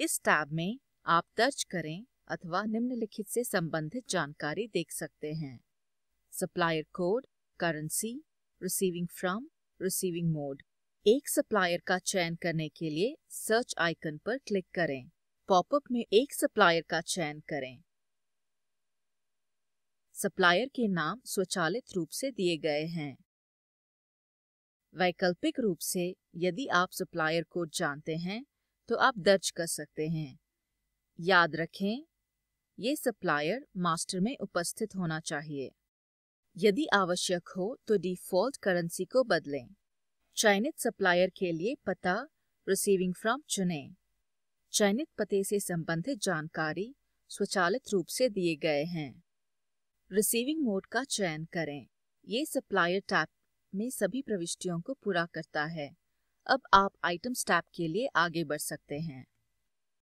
इस टैब में आप दर्ज करें अथवा निम्नलिखित से संबंधित जानकारी देख सकते हैं supplier code currency receiving from receiving mode एक सप्लायर का चयन करने के लिए सर्च आइकन पर क्लिक करें पॉपअप में एक सप्लायर का चयन करें सप्लायर के नाम स्वचालित रूप से दिए गए हैं वैकल्पिक रूप से यदि आप सप्लायर कोड जानते हैं तो आप दर्ज कर सकते हैं याद रखें ये सप्लायर मास्टर में उपस्थित होना चाहिए यदि आवश्यक हो तो डिफ़ॉल्ट करेंसी को बदलें चयनित सप्लायर के लिए पता रिसीविंग फ्रॉम चुनें चयनित पते से संबंधित जानकारी स्वचालित रूप से दिए गए हैं रिसीविंग मोड का चयन करें ये सप्लायर टैप में सभी प्रविष्टियों को पूरा करता है अब आप आइटम्स टैब के लिए आगे बढ़ सकते हैं